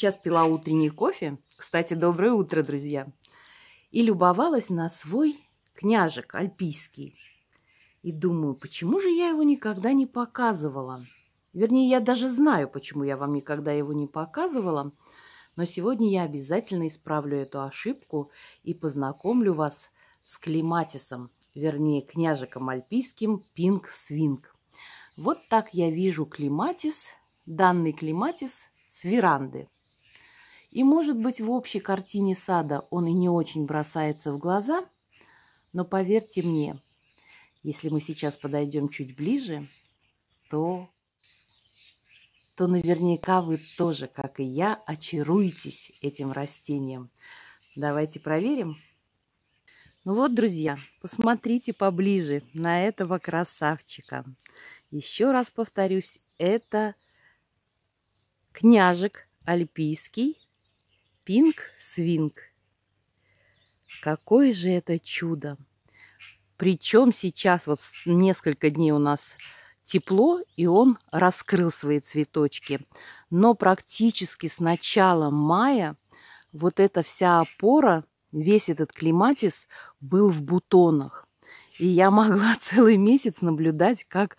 сейчас пила утренний кофе, кстати, доброе утро, друзья, и любовалась на свой княжек альпийский. И думаю, почему же я его никогда не показывала? Вернее, я даже знаю, почему я вам никогда его не показывала, но сегодня я обязательно исправлю эту ошибку и познакомлю вас с клематисом, вернее, княжиком альпийским Пинг-Свинг. Вот так я вижу клематис, данный клематис с веранды. И, может быть, в общей картине сада он и не очень бросается в глаза, но поверьте мне, если мы сейчас подойдем чуть ближе, то, то наверняка вы тоже, как и я, очаруетесь этим растением. Давайте проверим. Ну вот, друзья, посмотрите поближе на этого красавчика. Еще раз повторюсь, это княжик альпийский пинг-свинг. Какое же это чудо! Причем сейчас вот несколько дней у нас тепло, и он раскрыл свои цветочки. Но практически с начала мая вот эта вся опора, весь этот клематис был в бутонах. И я могла целый месяц наблюдать, как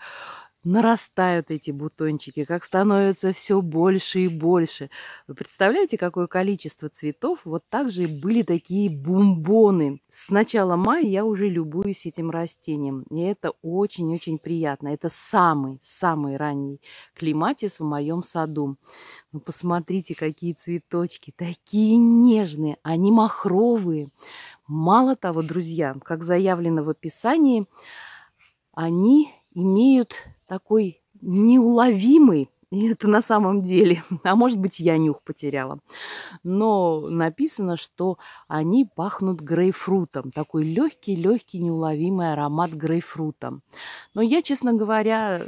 нарастают эти бутончики, как становится все больше и больше. Вы представляете, какое количество цветов? Вот так же были такие бумбоны. С начала мая я уже любуюсь этим растением. И это очень-очень приятно. Это самый-самый ранний клематис в моем саду. Ну, посмотрите, какие цветочки. Такие нежные. Они махровые. Мало того, друзья, как заявлено в описании, они имеют такой неуловимый, и это на самом деле. А может быть, я нюх потеряла. Но написано, что они пахнут грейпфрутом. Такой легкий-легкий неуловимый аромат грейпфрута. Но я, честно говоря,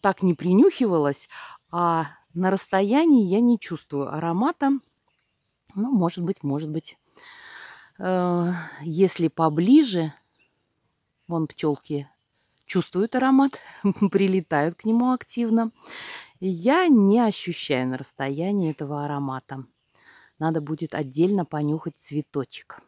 так не принюхивалась, а на расстоянии я не чувствую аромата. Ну, может быть, может быть. Э, если поближе, вон пчелки чувствуют аромат, прилетают к нему активно. Я не ощущаю на расстоянии этого аромата. Надо будет отдельно понюхать цветочек.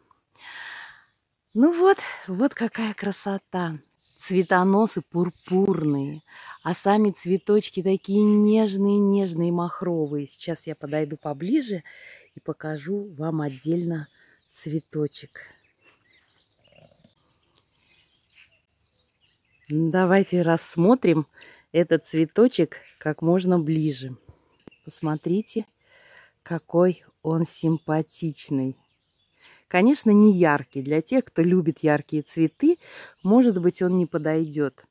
Ну вот, вот какая красота. Цветоносы пурпурные, а сами цветочки такие нежные-нежные махровые. Сейчас я подойду поближе и покажу вам отдельно цветочек. Давайте рассмотрим этот цветочек как можно ближе. Посмотрите, какой он симпатичный. Конечно, не яркий. Для тех, кто любит яркие цветы, может быть, он не подойдет.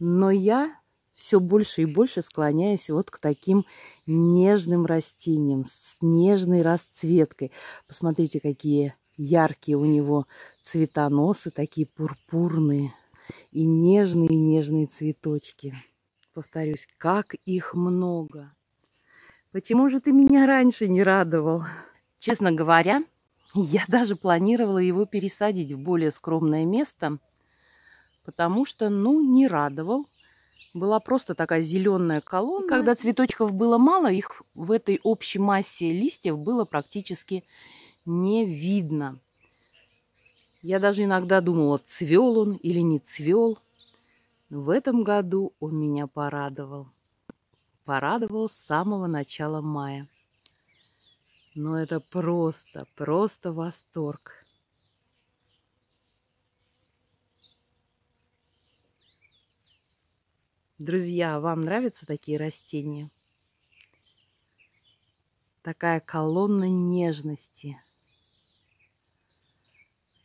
Но я все больше и больше склоняюсь вот к таким нежным растениям, с нежной расцветкой. Посмотрите, какие яркие у него цветоносы, такие пурпурные и нежные-нежные цветочки. Повторюсь, как их много. Почему же ты меня раньше не радовал? Честно говоря, я даже планировала его пересадить в более скромное место, потому что, ну, не радовал. Была просто такая зеленая колонна. когда цветочков было мало, их в этой общей массе листьев было практически не видно. Я даже иногда думала, цвел он или не цвел. Но в этом году он меня порадовал. Порадовал с самого начала мая. Но это просто, просто восторг. Друзья, а вам нравятся такие растения? Такая колонна нежности –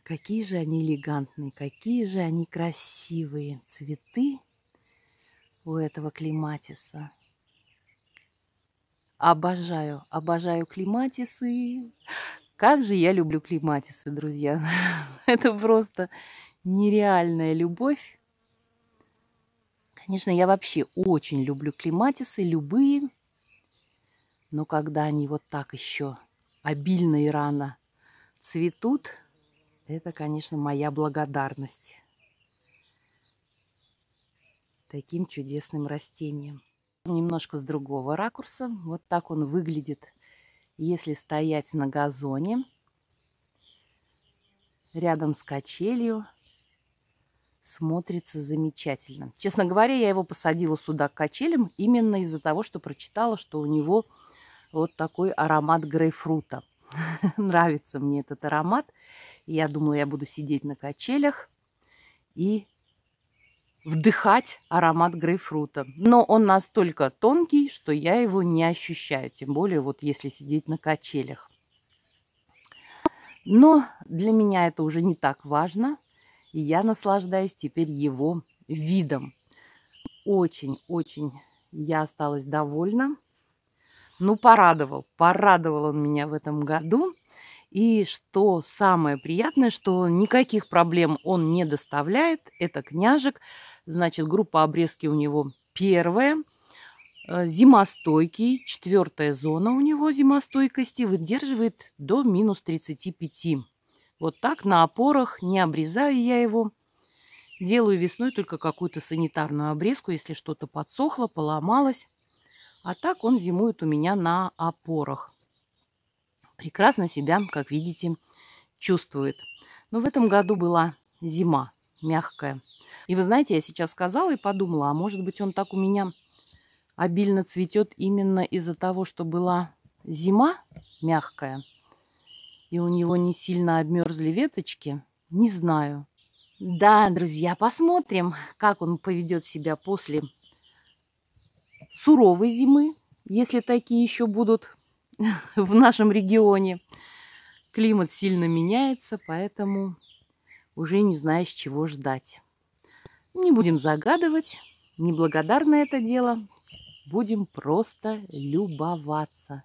Какие же они элегантные, какие же они красивые цветы у этого клематиса. Обожаю, обожаю клематисы. Как же я люблю клематисы, друзья. Это просто нереальная любовь. Конечно, я вообще очень люблю клематисы, любые. Но когда они вот так еще обильно и рано цветут – это, конечно, моя благодарность таким чудесным растением. Немножко с другого ракурса. Вот так он выглядит, если стоять на газоне, рядом с качелью. Смотрится замечательно. Честно говоря, я его посадила сюда к качелям именно из-за того, что прочитала, что у него вот такой аромат грейпфрута. Нравится мне этот аромат я думала, я буду сидеть на качелях и вдыхать аромат грейпфрута. Но он настолько тонкий, что я его не ощущаю, тем более вот если сидеть на качелях. Но для меня это уже не так важно, и я наслаждаюсь теперь его видом. Очень-очень я осталась довольна. Ну, порадовал, порадовал он меня в этом году. И что самое приятное, что никаких проблем он не доставляет. Это княжик. Значит, группа обрезки у него первая. Э, зимостойкий. Четвертая зона у него зимостойкости. Выдерживает до минус 35. Вот так на опорах. Не обрезаю я его. Делаю весной только какую-то санитарную обрезку, если что-то подсохло, поломалось. А так он зимует у меня на опорах прекрасно себя, как видите, чувствует. Но в этом году была зима мягкая. И вы знаете, я сейчас сказала и подумала, а может быть он так у меня обильно цветет именно из-за того, что была зима мягкая, и у него не сильно обмерзли веточки. Не знаю. Да, друзья, посмотрим, как он поведет себя после суровой зимы, если такие еще будут в нашем регионе. Климат сильно меняется, поэтому уже не знаешь, чего ждать. Не будем загадывать, неблагодарно это дело. Будем просто любоваться.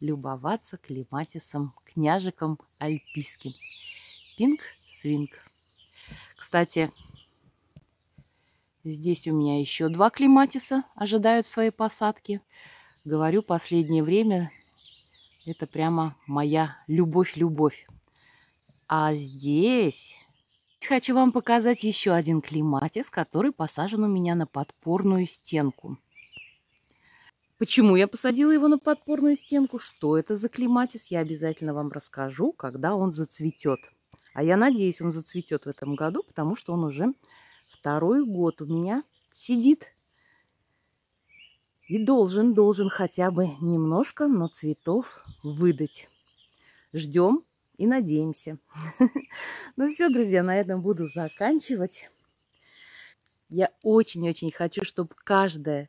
Любоваться клематисом, княжиком альпийским. Пинг-свинг. Кстати, здесь у меня еще два клематиса ожидают своей посадки. Говорю, последнее время это прямо моя любовь-любовь. А здесь хочу вам показать еще один клематис, который посажен у меня на подпорную стенку. Почему я посадила его на подпорную стенку, что это за клематис, я обязательно вам расскажу, когда он зацветет. А я надеюсь, он зацветет в этом году, потому что он уже второй год у меня сидит и должен, должен хотя бы немножко, но цветов выдать. Ждем и надеемся. Ну все, друзья, на этом буду заканчивать. Я очень-очень хочу, чтобы каждое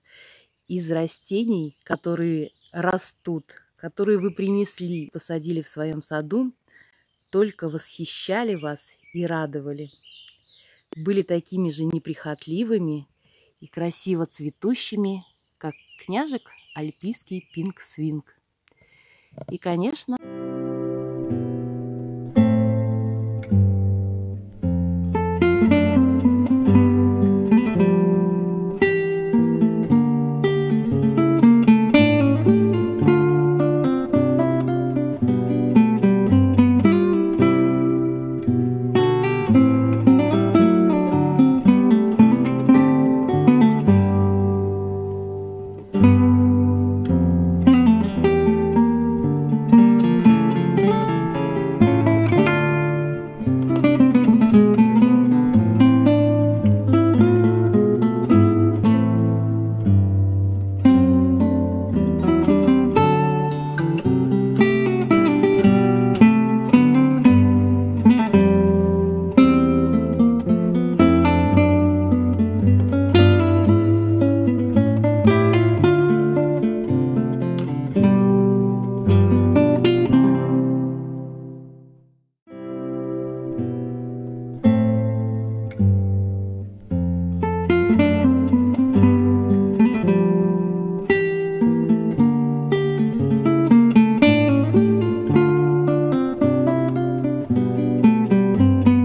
из растений, которые растут, которые вы принесли, посадили в своем саду, только восхищали вас и радовали. Были такими же неприхотливыми и красиво цветущими, как княжик альпийский пинг-свинг. И, конечно...